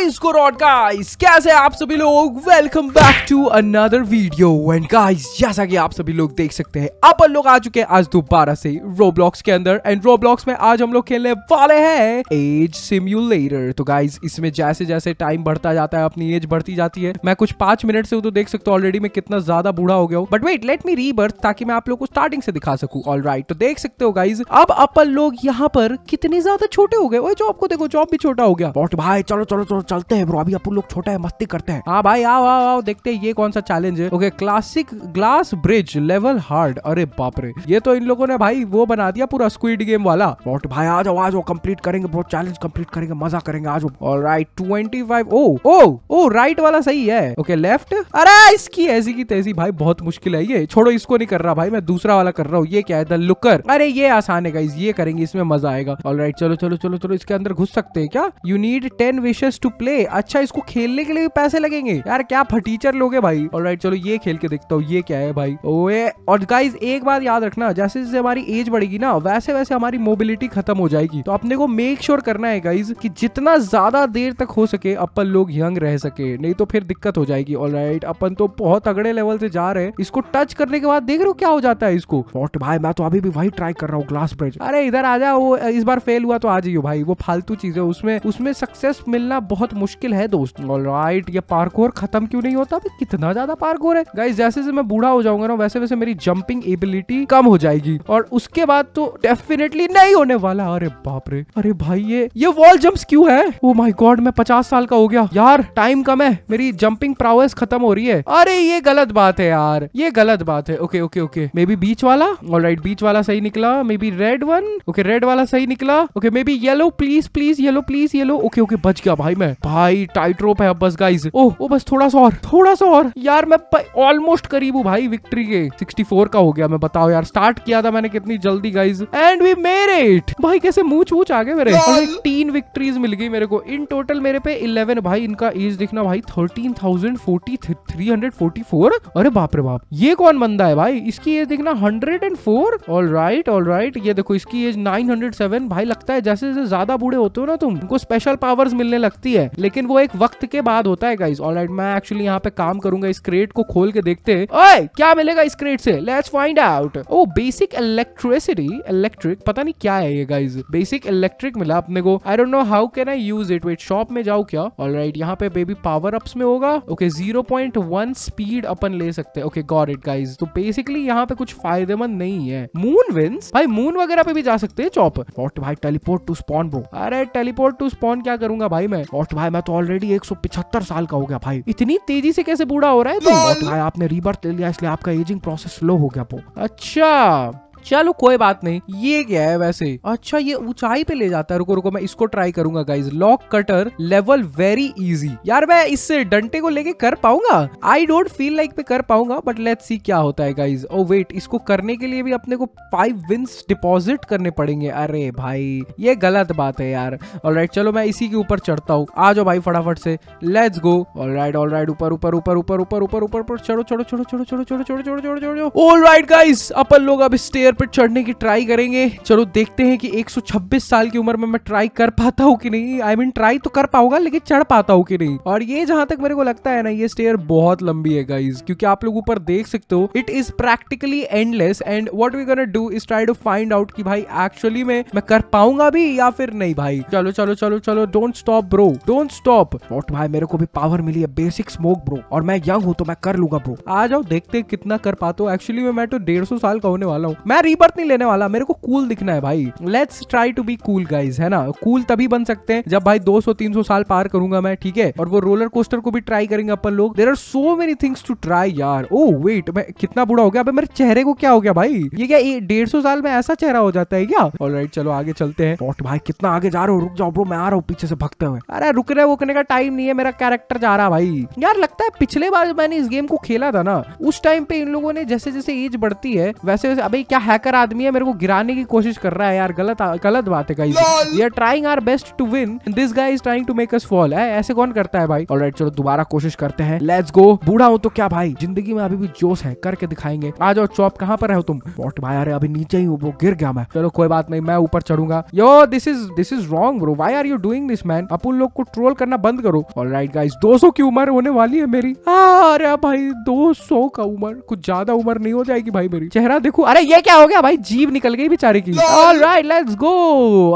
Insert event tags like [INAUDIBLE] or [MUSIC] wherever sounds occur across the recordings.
Morning Squad कैसे आप सभी लोग welcome back to another video and guys जैसा कि आप सभी लोग देख सकते हैं अपन लोग आ चुके हैं आज दोबारा से रोब्लॉक्स के अंदर एंड रोब्लॉक्स में आज हम लोग खेलने वाले हैं एज सिम्युलेटर तो गाइस इसमें जैसे जैसे टाइम बढ़ता जाता है अपनी एज बढ़ती जाती है मैं कुछ पांच मिनट से तो देख सकता हूँ ऑलरेडी मैं कितना ज्यादा बुढ़ा हो गया हूँ but wait let me rebirth ताकि मैं आप लोग को स्टार्टिंग से दिखा सकूं ऑल राइट तो देख सकते हो गाइज अब अपन लोग यहाँ पर कितने ज्यादा छोटे हो गए जॉब को देखो जॉब भी छोटा हो गया बट भाई चलो चलो चलो चलते हैं ब्रो अभी अपन लोग छोटा है मस्ती करते हैं हाँ भाई आओ आओ आओ देखते हैं ये कौन सा चैलेंज है okay classic glass bridge level hard अरे बाप रे ये तो इन लोगों ने भाई वो बना दिया पूरा स्क्विड गेम वाला बट भाई आ जाओ आ जाओ कम्प्लीट करेंगे ब्रो चैलेंज कम्प्लीट करेंगे मजा करेंगे आज right twenty five oh oh oh right वाला सही है ओके लेफ्ट अरे इसकी ऐसी की तेजी भाई बहुत मुश्किल है ये छोड़ो इसको नहीं कर रहा भाई मैं दूसरा वाला कर रहा हूँ ये क्या है द लुकर अरे ये आसान है ये करेंगे इसमें मजा आएगा ऑल राइट चलो चलो चलो चलो इसके अंदर घुस सकते हैं क्या यू नीड टेन विशेष टू प्ले अच्छा इसको खेलने के लिए पैसे लगेंगे यार क्या फटीचर लोगे भाई और राइट चलो ये खेल के देखता हूँ ये क्या है भाई ओए और गाइज एक बात याद रखना जैसे जैसे हमारी एज बढ़ेगी ना वैसे वैसे हमारी मोबिलिटी खत्म हो जाएगी तो अपने को मेक श्योर करना है गाइज की जितना ज्यादा देर तक हो सके अपन लोग यंग रह सके नहीं तो फिर दिक्कत हो जाएगी ऑल राइट अपन तो बहुत अगड़े लेवल से जा रहे हैं इसको टच करने के बाद देख रहे हो क्या हो जाता है इसको भाई मैं तो अभी भी वही ट्राई कर रहा हूँ ग्लास ब्रिज अरे इधर आ जाओ इस बार फेल हुआ तो आ जाइयो भाई वो फालतू चीज है उसमें उसमें सक्सेस मिलना बहुत बहुत मुश्किल है दोस्त राइट ये पार्कोर खत्म क्यों नहीं होता कितना ज्यादा पार्कोर है गाइज जैसे जैसे मैं बूढ़ा हो जाऊंगा ना वैसे वैसे मेरी जंपिंग एबिलिटी कम हो जाएगी और उसके बाद तो डेफिनेटली नहीं होने वाला अरे बाप रे अरे भाई ये ये वॉल जम्प क्यूँ है वो माई गॉड मैं पचास साल का हो गया यार टाइम कम है मेरी जंपिंग प्रावेस खत्म हो रही है अरे ये गलत बात है यार ये गलत बात है okay okay okay maybe बीच वाला ऑल राइट बीच वाला सही निकला maybe red one okay red वाला सही निकला okay maybe yellow please please yellow please yellow okay okay बच गया भाई मैं भाई टाइट रोप है अब बस गाइज ओह वो बस थोड़ा सा और थोड़ा सा और यार मैं ऑलमोस्ट करीब हूँ भाई विक्ट्री के 64 का हो गया मैं बताओ यार स्टार्ट किया था मैंने कितनी जल्दी guys and we made it भाई कैसे मूछ मूछ आ गए मेरे तीन विक्ट्रीज मिल गई मेरे को इन टोटल मेरे पे इलेवन भाई इनका एज देखना भाई thirteen thousand forty three hundred forty four अरे बाप रे बाप ये कौन बंदा है भाई इसकी एज देखना hundred and four all right all right ये देखो इसकी एज नाइन हंड्रेड सेवन भाई लगता है जैसे जैसे ज्यादा बूढ़े होते हो ना तुम उनको स्पेशल पावर्स मिलने लगती है लेकिन वो एक वक्त के बाद होता है गाइज ऑलराइट मैं एक्चुअली यहाँ पे काम करूंगा इस क्रेट को खोल के देखते हैं क्या मिलेगा इस क्रेट से let's find out oh basic electricity electric पता नहीं क्या है ये गाइज बेसिक इलेक्ट्रिक मिला अपने को I don't know how can I use it wait shop में जाओ क्या ऑल राइट यहाँ पे बेबी पावर अप्स में होगा okay zero point one speed अपन ले सकते ओके गॉड इट गाइज तो बेसिकली यहाँ पे कुछ फायदेमंद नहीं है मून विंस भाई मून वगैरह पे भी जा सकते हैं चॉपर भाई टेलीपोर्ट टू स्पॉन ब्रो अरे टेलीपोर्ट टू स्पॉन क्या करूंगा भाई मैं भाई मैं तो ऑलरेडी एक साल का हो गया भाई इतनी तेजी से कैसे बूढ़ा हो रहा है तो भाई आपने रिबर्थ ले लिया इसलिए आपका एजिंग प्रोसेस स्लो हो गया अच्छा चलो कोई बात नहीं ये क्या है वैसे अच्छा ये ऊंचाई पे ले जाता है रुको रुको मैं इसको ट्राई करूंगा guys lock cutter level very easy यार मैं इस डंटे को लेके कर पाऊंगा आई डोंट फील लाइक मैं कर पाऊंगा बट लेट्स सी क्या होता है गाइज ओ वेट इसको करने के लिए भी अपने को फाइव विंस डिपॉजिट करने पड़ेंगे अरे भाई ये गलत बात है यार ऑल right, चलो मैं इसी के ऊपर चढ़ता हूँ आ जाओ भाई फटाफट से let's go all right all right ऊपर ऊपर ऊपर ऊपर ऊपर ऊपर ऊपर चढ़ो चढ़ो चढ़ो चढ़ो चढ़ो चढ़ो चढ़ो चढ़ो चढ़ो चढ़ो ऑल राइट गाइज अपन लोग अब स्टेयर स्टेयर पर चढ़ने की ट्राई करेंगे चलो देखते हैं कि 126 साल की उम्र में मैं ट्राई कर पाता हूँ कि नहीं I I mean mean, try तो कर पाऊंगा लेकिन चढ़ पाता हूँ कि नहीं और ये जहां तक मेरे को लगता है ना ये स्टेयर बहुत लंबी है गाइज क्योंकि आप लोग ऊपर देख सकते हो it is practically endless and what we can do is try to find out की भाई एक्चुअली में मैं कर पाऊंगा भी या फिर नहीं भाई चलो चलो चलो चलो don't stop bro don't stop what भाई मेरे को भी पावर मिली है बेसिक स्मोक ब्रो और मैं यंग हूँ तो मैं कर लूंगा ब्रो आ जाओ देखते कितना कर पाता हूँ एक्चुअली में मैं तो डेढ़ साल का होने वाला हूँ मैं मैं रीबर्थ नहीं लेने वाला मेरे को कूल दिखना है भाई let's try to be cool guys है ना कूल तभी बन सकते हैं जब भाई 200-300 साल पार करूंगा मैं ठीक है और वो रोलर कोस्टर को भी ट्राई करेंगे अपन लोग there are so many things to try यार ओ oh, वेट मैं कितना बुरा हो गया अबे मेरे चेहरे को क्या हो गया भाई ये क्या डेढ़ सौ साल में ऐसा चेहरा हो जाता है क्या ऑल right, चलो आगे चलते हैं बॉट भाई कितना आगे जा रहा हूँ रुक जाओ ब्रो मैं आ रहा हूँ पीछे से भगते हुए अरे रुक रहे रुकने का टाइम नहीं है मेरा कैरेक्टर जा रहा भाई यार लगता है पिछले बार मैंने इस गेम को खेला था ना उस टाइम पे इन लोगों ने जैसे जैसे एज बढ़ती है वैसे वैसे अभी क्या हैकर आदमी है मेरे को गिराने की कोशिश कर रहा है यार गलत गलत बात है guys we are trying our best to win this guy is trying to make us fall है ऐसे कौन करता है भाई ऑलराइट चलो दोबारा कोशिश करते हैं लेट्स गो बूढ़ा हूं तो क्या भाई जिंदगी में अभी भी जोश है करके दिखाएंगे आ जाओ चॉप कहां पर हो तुम बॉट भाई अरे अभी नीचे ही हूं वो गिर गया मैं चलो कोई बात नहीं मैं ऊपर चढ़ूंगा yo this is this is wrong bro why are you doing this man आप उन लोग को ट्रोल करना बंद करो ऑलराइट गाइस 200 की उम्र होने वाली है मेरी अरे भाई 200 का उम्र कुछ ज्यादा उम्र नहीं हो जाएगी भाई मेरी चेहरा देखो अरे ये क्या हो गया भाई जीव निकल गई बेचारे की ऑल राइट लेट्स गो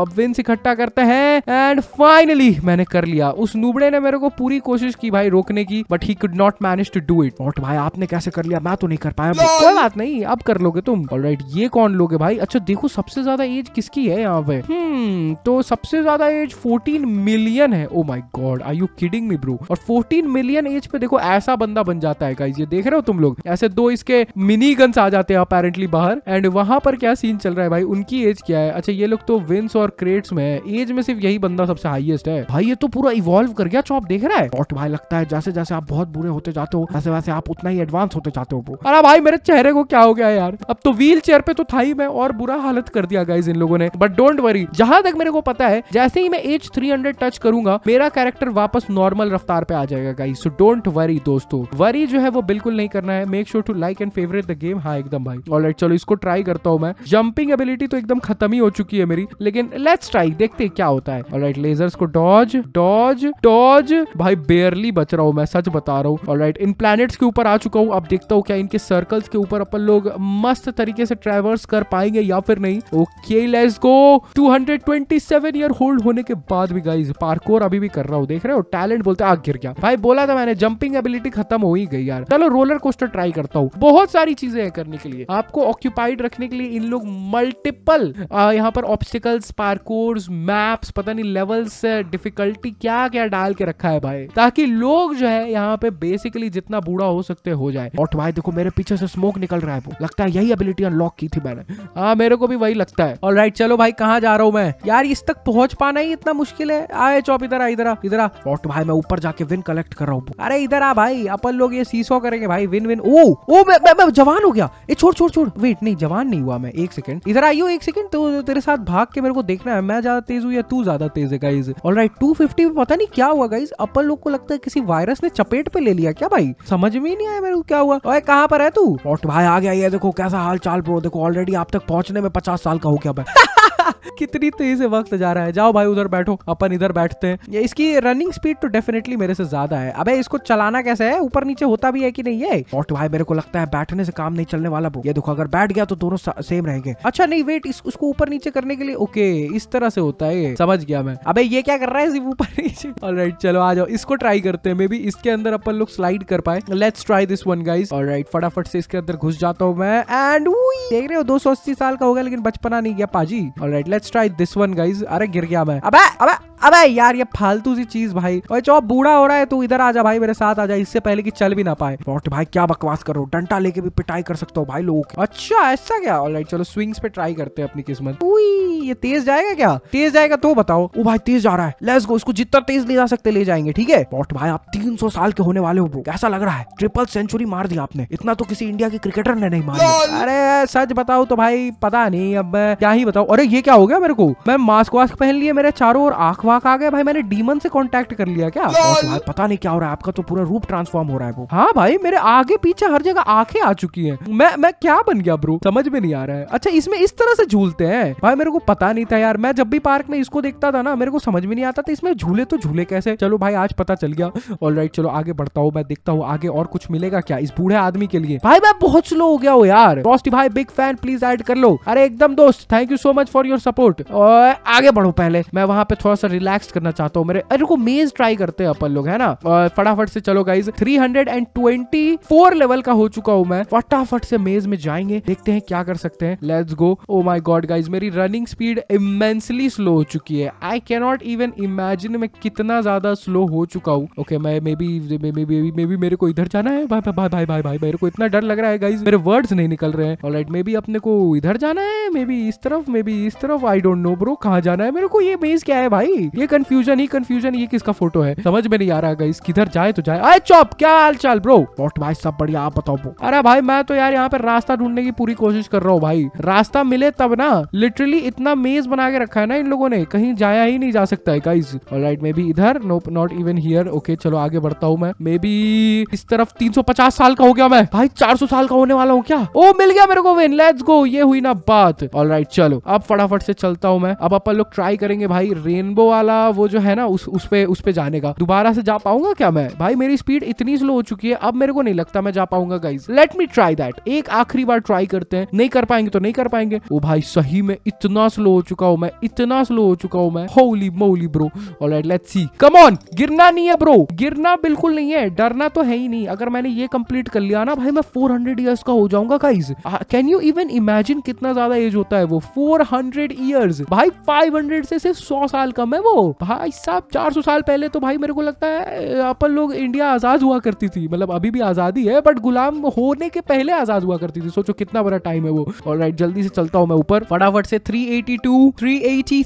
अब विंस इकट्ठा करते हैं एंड फाइनली मैंने कर लिया उस नूबड़े ने मेरे को पूरी कोशिश की भाई रोकने की but he could not manage to do it not भाई आपने कैसे कर लिया मैं तो नहीं कर पाया कोई बात नहीं अब कर लोगे तुम ऑल राइट ये कौन लोगे भाई अच्छा देखो सबसे ज्यादा एज किसकी है यहाँ पे hmm, तो सबसे ज्यादा एज फोर्टीन मिलियन है oh my god are you kidding me bro और फोर्टीन मिलियन एज पे देखो ऐसा बंदा बन जाता है ये देख रहे हो तुम लोग ऐसे दो इसके मिनी गन्स आ जाते हैं अपेरेंटली बाहर एंड वहां पर क्या सीन चल रहा है भाई उनकी एज क्या है अच्छा ये लोग तो विंस और क्रेट्स में है एज में सिर्फ यही बंदा सबसे हाईएस्ट है भाई ये तो पूरा इवॉल्व कर गया चौप देख रहा है बॉट भाई लगता है जैसे जैसे आप बहुत बुरे होते जाते हो वैसे वैसे आप उतना ही एडवांस होते जाते हो वो अरे भाई मेरे चेहरे को क्या हो गया यार अब तो व्हील चेयर पे तो था ही मैं और बुरा हालत कर दिया गाइज इन लोगों ने बट डोंट वरी जहां तक मेरे को पता है जैसे ही मैं एज 300 टच करूंगा मेरा कैरेक्टर वापस नॉर्मल रफ्तार पे आ जाएगा गाइज सो डोंट वरी दोस्तों वरी जो है वो बिल्कुल नहीं करना है make sure to like and favourite the game हाँ एकदम भाई ऑलराइट चलो इसको ट्राई ट्राई करता हूँ मैं जंपिंग एबिलिटी तो एकदम खत्म ही हो चुकी है मेरी लेकिन लेट्स ट्राई देखते क्या होता है ऑलराइट लेजर्स को डॉज डॉज डॉज भाई बेयरली बच रहा हूँ मैं सच बता रहा हूँ ऑलराइट इन प्लैनेट्स के ऊपर आ चुका हूँ अब देखता हूँ क्या इनके सर्कल्स के ऊपर अपन लोग मस्त तरीके से ट्रेवर्स कर पाएंगे या फिर नहीं okay let's go 227 year old होने के बाद भी गाइस पार्कोर अभी भी कर रहा हूँ देख रहे हो टैलेंट बोलते आग गिर गया भाई बोला था मैंने जंपिंग एबिलिटी खत्म हो ही गई यार चलो रोलर कोस्टर ट्राई करता हूँ बहुत सारी चीजें हैं करने के लिए आपको ऑक्यूपाइड रख रखने के लिए इन लोग मल्टीपल यहाँ पर ऑब्स्टिकल्स पार्कोर मैप्स पता नहीं लेवल्स डिफिकल्टी क्या क्या डाल के रखा है भाई ताकि लोग जो है यहाँ पे बेसिकली जितना बूढ़ा हो सकते हो जाए और तो भाई देखो मेरे पीछे से स्मोक निकल रहा है वो लगता है यही एबिलिटी अनलॉक की थी मैंने हाँ मेरे को भी वही लगता है और राइट चलो भाई कहाँ जा रहा हूँ मैं यार इस तक पहुंच पाना ही इतना मुश्किल है आए चौप इधर आ इधर इधर आ तो भाई मैं ऊपर जाके विन कलेक्ट कर रहा हूँ अरे इधर आ भाई अपन लोग ये सीसो करेंगे भाई विन विन ओ ओ मैं, मैं, मैं जवान हो गया ये छोड़ छोड़ छोड़ वेट नहीं जवान जवान नहीं हुआ मैं एक सेकंड इधर आइयो एक सेकंड तो, तो तेरे साथ भाग के मेरे को देखना है मैं ज्यादा तेज हूँ या तू ज्यादा तेज है गाइज और राइट टू फिफ्टी पता नहीं क्या हुआ गाइज अपन लोग को लगता है किसी वायरस ने चपेट पे ले लिया क्या भाई समझ में ही नहीं आया मेरे को क्या हुआ और कहाँ पर है तू और भाई आ गया ये देखो कैसा हाल चाल ब्रो देखो ऑलरेडी आप तक पहुंचने में पचास साल का हो क्या भाई [LAUGHS] [LAUGHS] कितनी तेजी से वक्त जा रहा है जाओ भाई उधर बैठो अपन इधर बैठते हैं ये इसकी रनिंग स्पीड तो डेफिनेटली मेरे से ज्यादा है अबे इसको चलाना कैसे है ऊपर नीचे होता भी है कि नहीं है और तो भाई मेरे को लगता है बैठने से काम नहीं चलने वाला बो ये देखो अगर बैठ गया तो दोनों सेम रहेंगे अच्छा नहीं वेट इस, उसको ऊपर नीचे करने के लिए ओके इस तरह से होता है समझ गया मैं अब ये क्या कर रहा है सिर्फ ऊपर नीचे ऑलराइट [LAUGHS] चलो आ जाओ इसको ट्राई करते हैं मे बी इसके अंदर अपन लोग स्लाइड कर पाए let's try this one guys alright फटाफट से इसके अंदर घुस जाता हूँ मैं एंड देख रहे हो दो साल का हो गया लेकिन बचपना नहीं गया पाजी alright let's try this one guys अरे गिर गया मैं अबे अबे अब यार ये फालतू सी चीज भाई और चौप बूढ़ा हो रहा है तू इधर आ जा भाई मेरे साथ आ जा इससे पहले की चल भी ना पाए बॉट भाई क्या बकवास करो डंटा लेके भी पिटाई कर सकते हो भाई लोग अच्छा ऐसा क्या ऑलराइट चलो स्विंग्स पे ट्राई करते हैं अपनी किस्मत ये तेज जाएगा क्या तेज जाएगा तो बताओ ओ भाई तेज जा रहा है लेट्स गो इसको जितना तेज ले जा सकते ले जाएंगे ठीक है बॉट भाई आप 300 साल के होने वाले हो ब्रो कैसा लग रहा है ट्रिपल सेंचुरी मार दिया आपने इतना तो किसी इंडिया के क्रिकेटर ने नहीं मारा अरे सच बताओ तो भाई पता नहीं अब मैं क्या ही बताऊं अरे ये क्या हो गया मेरे को मैं मास्क वास्क पहन लिए मेरे चारों ओर आंख दिमाग आ गया भाई मैंने डीमन से कॉन्टेक्ट कर लिया क्या भाई पता नहीं क्या हो रहा है आपका तो पूरा रूप ट्रांसफॉर्म हो रहा है वो हाँ भाई मेरे आगे पीछे हर जगह आंखें आ चुकी है मैं मैं क्या बन गया ब्रो समझ में नहीं आ रहा है अच्छा इसमें इस तरह से झूलते हैं भाई मेरे को पता नहीं था यार मैं जब भी पार्क में इसको देखता था ना मेरे को समझ में नहीं आता था इसमें झूले तो झूले कैसे चलो भाई आज पता चल गया ऑल राइट चलो आगे बढ़ता हूँ मैं देखता हूँ आगे और कुछ मिलेगा क्या इस बूढ़े आदमी के लिए भाई मैं बहुत स्लो हो गया हूँ यार फ्रॉस्टी भाई बिग फैन प्लीज एड कर लो अरे एकदम दोस्त thank you so much for your support और आगे बढ़ो पहले मैं वहाँ पे थोड़ा सा रिलैक्स करना चाहता हूँ मेरे अरे को मेज ट्राई करते हैं अपन लोग है ना फटाफट से चलो guys three hundred and twenty four level का हो चुका हूँ मैं फटाफट से मेज में जाएंगे देखते हैं क्या कर सकते हैं let's go oh my god guys मेरी रनिंग स्पीड इमेंसली स्लो हो चुकी है आई कैनॉट इवन इमेजिन मैं कितना ज्यादा स्लो हो चुका हूँ ओके okay, मैं मे बी मे बी मेरे को इधर जाना है भाई भाई भाई भाई भाई मेरे को इतना डर लग रहा है गाइज मेरे वर्ड्स नहीं निकल रहे हैं ऑलराइट मे बी अपने को इधर जाना है मे बी इस तरफ मे बी इस तरफ आई डोंट नो ब्रो कहाँ जाना है मेरे को ये मेज क्या है भाई ये कंफ्यूजन ही कंफ्यूजन ये किसका फोटो है समझ में नहीं आ रहा गाइस किधर जाए तो जाए आए चौप क्या हाल चाल ब्रो वोट भाई सब बढ़िया आप बताओ अरे भाई मैं तो यार यहाँ पे रास्ता ढूंढने की पूरी कोशिश कर रहा हूँ भाई रास्ता मिले तब ना लिटरली इतना मेज बना के रखा है ना इन लोगों ने कहीं जाया ही नहीं जा सकता है गाइज राइट मे बी इधर no not even here okay चलो आगे बढ़ता हूँ मैं मे बी इस तरफ 350 साल का हो गया मैं भाई 400 साल का होने वाला हूँ क्या ओ मिल गया मेरे को विन लेट्स गो ये हुई ना बात ऑल राइट चलो अब फटाफट से चलता हूँ मैं अब अपन लोग ट्राई करेंगे भाई रेनबो वाला वाला वो जो है ना उस उस पे उस पे जाने का दोबारा से जा पाऊंगा क्या मैं भाई मेरी स्पीड इतनी स्लो हो चुकी है अब मेरे को नहीं लगता मैं जा पाऊंगा guys let me try that एक आखिरी बार ट्राई करते हैं नहीं कर पाएंगे तो नहीं कर पाएंगे वो भाई सही में इतना स्लो हो चुका हूँ मैं इतना स्लो हो चुका हूँ मैं holy moly bro alright let's see come on गिरना नहीं है ब्रो गिरना बिल्कुल नहीं है डरना तो है ही नहीं अगर मैंने ये कंप्लीट कर लिया ना भाई मैं 400 इयर्स का हो जाऊंगा guys can you even imagine कितना ज्यादा एज होता है वो 400 इयर्स भाई 500 से सिर्फ 100 साल कम है वो भाई साहब चार सौ साल पहले तो भाई मेरे को लगता है अपन लोग इंडिया आजाद हुआ करती थी मतलब अभी भी आजादी है बट गुलाम होने के पहले आजाद हुआ करती थी सोचो कितना बड़ा टाइम है वो और राइट जल्दी से चलता हूँ मैं ऊपर फटाफट से eighty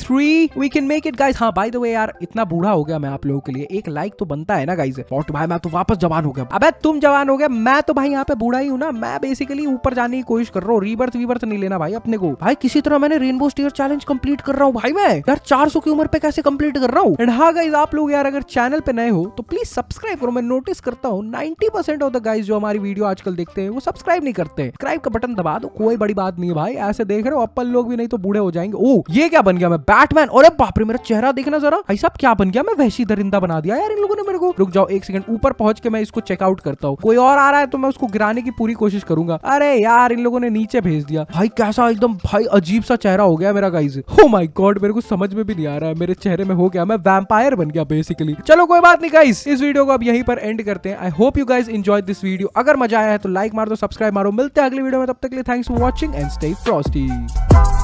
three we can make it guys हाँ बाय द वे यार इतना बूढ़ा हो गया मैं आप लोगों के लिए एक लाइक तो बनता है ना गाइज और तो भाई मैं तो वापस जवान हो गया अब तुम जवान हो गया मैं तो भाई यहाँ पे बूढ़ा ही हूँ ना मैं बेसिकली ऊपर जाने की कोशिश कर रहा हूँ रीबर्थ वीबर्थ नहीं लेना भाई अपने को भाई किसी तरह मैंने रेनबो स्टेयर चैलेंज कंप्लीट कर रहा हूँ भाई मैं यार चार की उम्र पे कैसे से कंप्लीट कर रहा हूँ एंड हाँ गाइज आप लोग यार अगर चैनल पे नए हो तो प्लीज सब्सक्राइब करो मैं नोटिस करता हूँ ninety percent of the guys जो हमारी वीडियो आजकल देखते हैं वो सब्सक्राइब नहीं करते सब्सक्राइब का बटन दबा दो कोई बड़ी बात नहीं है भाई ऐसे देख रहे हो अपन लोग भी नहीं तो बूढ़े हो जाएंगे ओ ये क्या बन गया मैं बैटमैन और बापरे मेरा चेहरा देखना जरा भाई साहब क्या बन गया मैं वैसी दरिंदा बना दिया यार इन लोगों ने मेरे को रुक जाओ एक सेकंड ऊपर पहुंच के मैं इसको चेकआउट करता हूँ कोई और आ रहा है तो मैं उसको गिराने की पूरी कोशिश करूंगा अरे यार इन लोगों ने नीचे भेज दिया भाई कैसा एकदम भाई अजीब सा चेहरा हो गया मेरा गाइज हो माई गॉड मेरे को समझ में भी नहीं आ रहा है मेरे चेहरे चेहरे में हो गया मैं वैम्पायर बन गया बेसिकली चलो कोई बात नहीं गाइस इस वीडियो को अब यहीं पर एंड करते हैं I hope you guys enjoy this video अगर मजा आया है तो लाइक मार दो सब्सक्राइब मारो मिलते हैं अगली वीडियो में तब तक के लिए thanks for watching and stay Frosty